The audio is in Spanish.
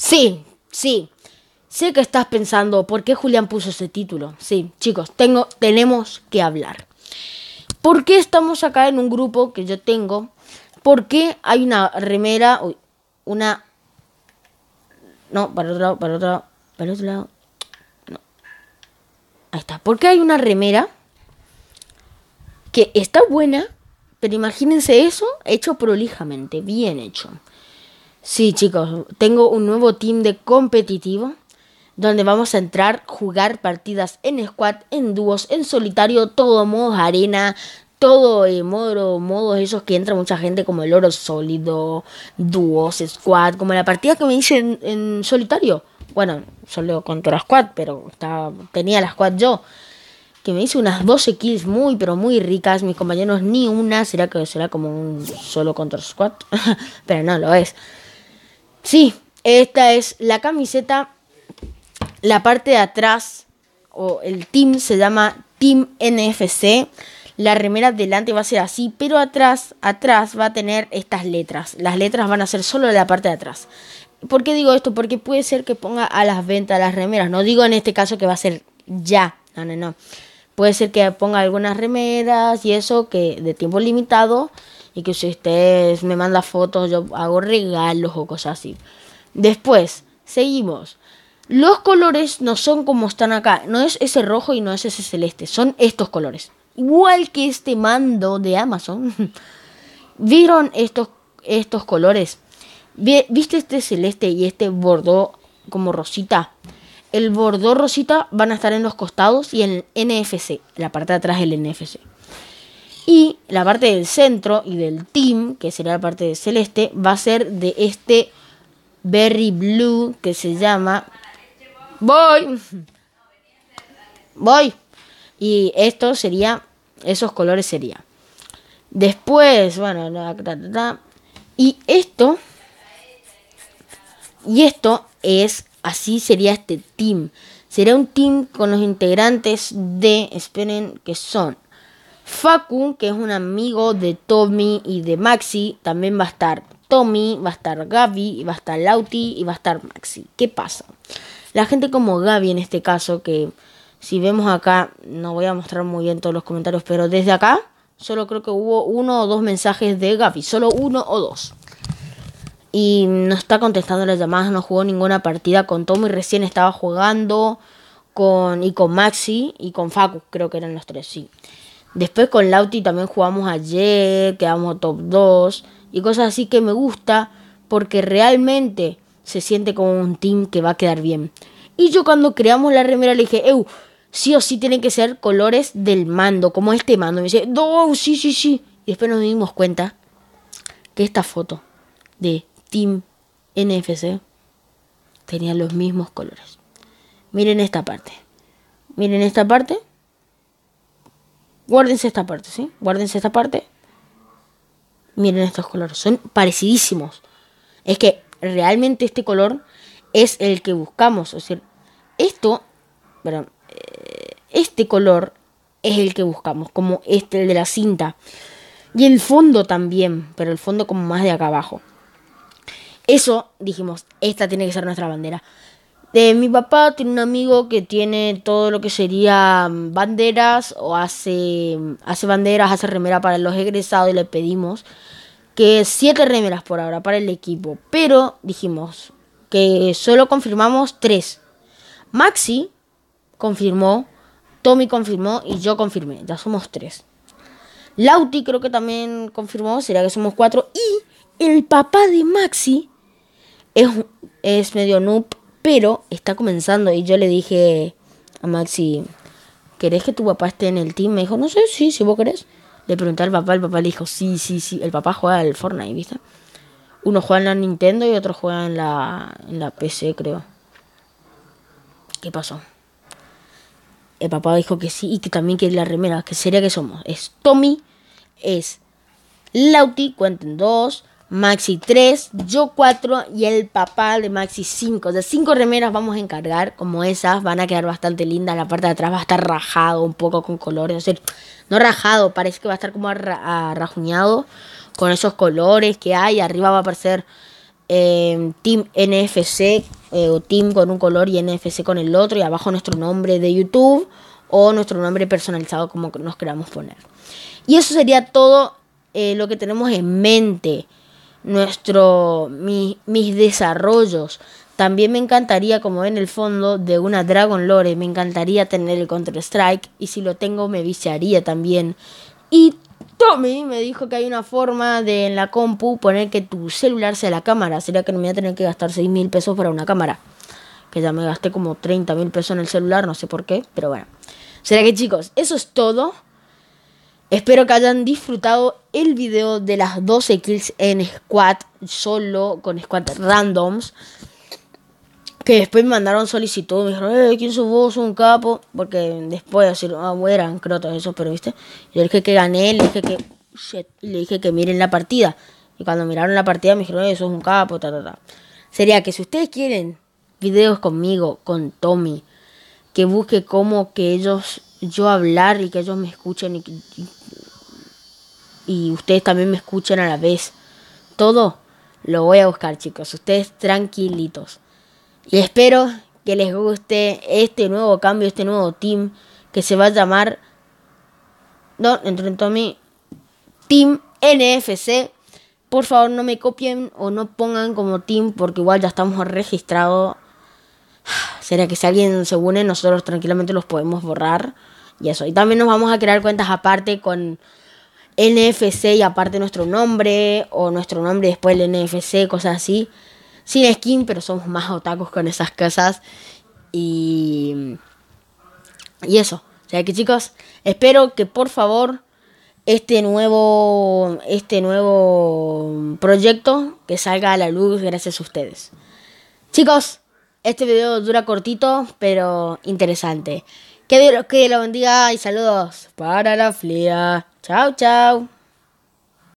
Sí, sí. Sé que estás pensando por qué Julián puso ese título. Sí, chicos, tengo, tenemos que hablar. ¿Por qué estamos acá en un grupo que yo tengo? ¿Por qué hay una remera, una... No, para otro lado, para otro lado, para otro lado. No. Ahí está. ¿Por qué hay una remera que está buena, pero imagínense eso hecho prolijamente, bien hecho. Sí, chicos, tengo un nuevo team de competitivo donde vamos a entrar, jugar partidas en squad, en dúos, en solitario, todo modo arena, todo eh, modo, modos esos que entra mucha gente como el oro sólido, dúos, squad, como la partida que me hice en, solitario. Bueno, solo contra la squad, pero tenía la squad yo. Que me hice unas 12 kills muy, pero muy ricas. Mis compañeros ni una. ¿Será que será como un solo contra squad? pero no lo es. Sí, esta es la camiseta. La parte de atrás o el team se llama Team NFC. La remera delante va a ser así, pero atrás, atrás va a tener estas letras. Las letras van a ser solo de la parte de atrás. ¿Por qué digo esto? Porque puede ser que ponga a las ventas las remeras. No digo en este caso que va a ser ya. No, no, no. Puede ser que ponga algunas remeras y eso que de tiempo limitado y que si ustedes me manda fotos yo hago regalos o cosas así. Después, seguimos. Los colores no son como están acá, no es ese rojo y no es ese celeste, son estos colores. Igual que este mando de Amazon. ¿Vieron estos, estos colores? ¿Viste este celeste y este bordo como rosita? El bordo rosita van a estar en los costados y el NFC, la parte de atrás del NFC. Y la parte del centro y del team, que será la parte de celeste, va a ser de este Berry Blue que se llama... Voy. Voy. Y esto sería, esos colores sería. Después, bueno, y esto, y esto es, así sería este team. Será un team con los integrantes de, esperen, que son Facu, que es un amigo de Tommy y de Maxi, también va a estar Tommy, va a estar Gaby, va a estar Lauti y va a estar Maxi. ¿Qué pasa? La gente como Gaby en este caso, que si vemos acá, no voy a mostrar muy bien todos los comentarios, pero desde acá solo creo que hubo uno o dos mensajes de Gaby, solo uno o dos. Y no está contestando las llamadas, no jugó ninguna partida con Tommy, recién estaba jugando con, y con Maxi y con Facu, creo que eran los tres, sí. Después con Lauti también jugamos ayer, quedamos top 2 y cosas así que me gusta porque realmente se siente como un team que va a quedar bien. Y yo cuando creamos la remera le dije, Ew, sí o sí tienen que ser colores del mando, como este mando. me dice, no, sí, sí, sí. Y después nos dimos cuenta que esta foto de Team NFC tenía los mismos colores. Miren esta parte. Miren esta parte. Guárdense esta parte, ¿sí? Guárdense esta parte. Miren estos colores, son parecidísimos. Es que realmente este color es el que buscamos. O sea, esto, perdón, eh, este color es el que buscamos, como este, el de la cinta. Y el fondo también, pero el fondo como más de acá abajo. Eso dijimos, esta tiene que ser nuestra bandera. Este, mi papá tiene un amigo que tiene todo lo que sería mm, banderas o hace, mm, hace banderas, hace remera para los egresados y le pedimos que siete remeras por ahora para el equipo. Pero dijimos que solo confirmamos tres. Maxi confirmó, Tommy confirmó y yo confirmé. Ya somos tres. Lauti creo que también confirmó, será que somos cuatro. Y el papá de Maxi es, es medio noob pero está comenzando y yo le dije a Maxi, ¿querés que tu papá esté en el team? Me dijo, no sé, sí, si vos querés. Le pregunté al papá, el papá le dijo, sí, sí, sí. El papá juega al Fortnite, ¿viste? Uno juega en la Nintendo y otro juega en la, PC, creo. ¿Qué pasó? El papá dijo que sí y que también que la remera, que sería que somos. Es Tommy, es Lauti, cuenten dos, Maxi 3, yo 4 y el papá de Maxi 5. O sea, 5 remeras vamos a encargar como esas. Van a quedar bastante lindas. La parte de atrás va a estar rajado un poco con colores. O no rajado, parece que va a estar como rajuñado con esos colores que hay. Arriba va a aparecer eh, Team NFC eh, o Team con un color y NFC con el otro. Y abajo nuestro nombre de YouTube o nuestro nombre personalizado como nos queramos poner. Y eso sería todo eh, lo que tenemos en mente nuestro, mis desarrollos. También me encantaría, como en el fondo, de una Dragon Lore. Me encantaría tener el Counter-Strike. Y si lo tengo, me viciaría también. Y Tommy me dijo que hay una forma de en la compu poner que tu celular sea la cámara. Será que no me voy a tener que gastar 6 mil pesos para una cámara. Que ya me gasté como 30 mil pesos en el celular, no sé por qué, pero bueno. Será que chicos, eso es todo. Espero que hayan disfrutado el video de las 12 kills en squad solo con squad randoms. Que después me mandaron solicitud, me dijeron, eh, ¿Quién ¿quién vos? Un capo. Porque después así, ah, creo crotos esos, pero viste. Yo dije que gané, le dije que. le dije que miren la partida. Y cuando miraron la partida me dijeron, eso eh, es un capo, ta, ta, Sería que si ustedes quieren videos conmigo, con Tommy, que busque cómo que ellos, yo hablar y que ellos me escuchen y, y, ustedes también me escuchen a la vez. Todo lo voy a buscar, chicos. Ustedes tranquilitos. Y espero que les guste este nuevo cambio, este nuevo team que se va a llamar. No, en mi Team NFC. Por favor, no me copien o no pongan como team porque igual ya estamos registrados será que si alguien se une, nosotros tranquilamente los podemos borrar y eso. Y también nos vamos a crear cuentas aparte con NFC y aparte nuestro nombre o nuestro nombre después el NFC, cosas así. Sin skin, pero somos más otacos con esas cosas. Y, y eso. O sea que chicos, espero que por favor este nuevo, este nuevo proyecto que salga a la luz gracias a ustedes. Chicos, este video dura cortito, pero interesante. Que Dios los que los bendiga y saludos para la flia. Chao, chao.